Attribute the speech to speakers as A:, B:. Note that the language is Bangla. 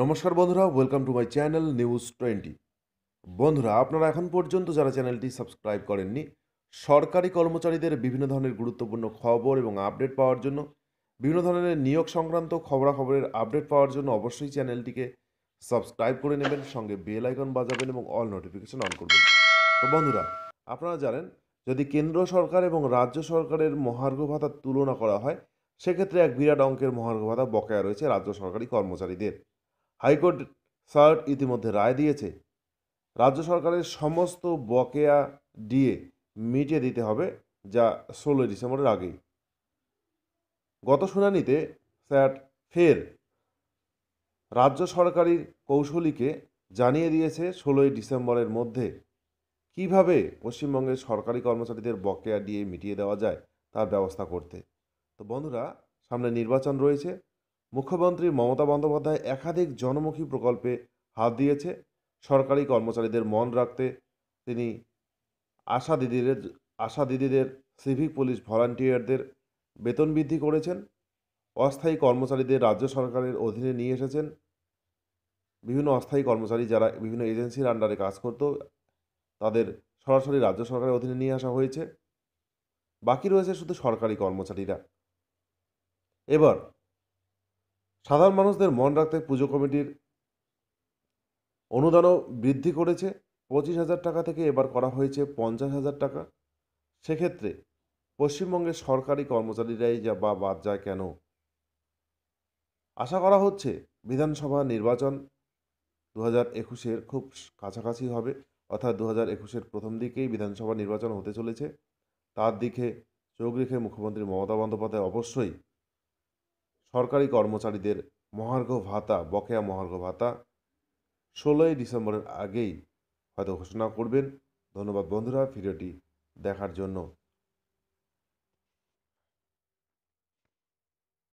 A: নমস্কার বন্ধুরা welcome to my channel news twenty বন্ধুরা আপনারা এখন পর্যন্ত যারা চ্যানেলটি সাবস্ক্রাইব করেননি সরকারি কর্মচারীদের বিভিন্ন ধরনের গুরুত্বপূর্ণ খবর এবং আপডেট পাওয়ার জন্য বিভিন্ন ধরনের নিয়োগ সংক্রান্ত খবরাখবরের আপডেট পাওয়ার জন্য অবশ্যই চ্যানেলটিকে সাবস্ক্রাইব করে নেবেন সঙ্গে বেল আইকন বাজাবেন এবং অল নোটিফিকেশন অন করবেন তো বন্ধুরা আপনারা জানেন যদি কেন্দ্র সরকার এবং রাজ্য সরকারের মহার্ঘ ভাতার তুলনা করা হয় সেক্ষেত্রে এক বিরাট অঙ্কের মহার্ঘ ভাতা বকেয়া রয়েছে রাজ্য সরকারি কর্মচারীদের হাইকোর্ট সার্ট ইতিমধ্যে রায় দিয়েছে রাজ্য সরকারের সমস্ত বকেয়া দিয়ে মিটিয়ে দিতে হবে যা ষোলোই ডিসেম্বরের আগেই গত শুনানিতে স্যাট ফের রাজ্য সরকারের কৌশলীকে জানিয়ে দিয়েছে ষোলোই ডিসেম্বরের মধ্যে কিভাবে পশ্চিমবঙ্গের সরকারি কর্মচারীদের বকেয়া দিয়ে মিটিয়ে দেওয়া যায় তার ব্যবস্থা করতে তো বন্ধুরা সামনে নির্বাচন রয়েছে মুখ্যমন্ত্রী মমতা বন্দ্যোপাধ্যায় একাধিক জনমুখী প্রকল্পে হাত দিয়েছে সরকারি কর্মচারীদের মন রাখতে তিনি আশা দিদিদের আশা দিদিদের সিভিক পুলিশ ভলান্টিয়ারদের বেতন বৃদ্ধি করেছেন অস্থায়ী কর্মচারীদের রাজ্য সরকারের অধীনে নিয়ে এসেছেন বিভিন্ন অস্থায়ী কর্মচারী যারা বিভিন্ন এজেন্সির আন্ডারে কাজ করত তাদের সরাসরি রাজ্য সরকারের অধীনে নিয়ে আসা হয়েছে বাকি রয়েছে শুধু সরকারি কর্মচারীরা এবার সাধারণ মানুষদের মন রাখতে পুজো কমিটির অনুদানও বৃদ্ধি করেছে পঁচিশ হাজার টাকা থেকে এবার করা হয়েছে পঞ্চাশ হাজার টাকা সেক্ষেত্রে পশ্চিমবঙ্গের সরকারি কর্মচারীরাই যা বা বাদ যায় কেন আশা করা হচ্ছে বিধানসভা নির্বাচন দু হাজার একুশের খুব কাছাকাছি হবে অর্থাৎ দু হাজার একুশের প্রথম দিকেই বিধানসভা নির্বাচন হতে চলেছে তার দিকে চোখ রেখে মুখ্যমন্ত্রী মমতা বন্দ্যোপাধ্যায় অবশ্যই সরকারি কর্মচারীদের মহার্ঘ ভাতা বকেয়া মহার্ঘ ভাতা ষোলোই ডিসেম্বরের আগেই হয়তো ঘোষণা করবেন ধন্যবাদ বন্ধুরা ভিডিওটি দেখার জন্য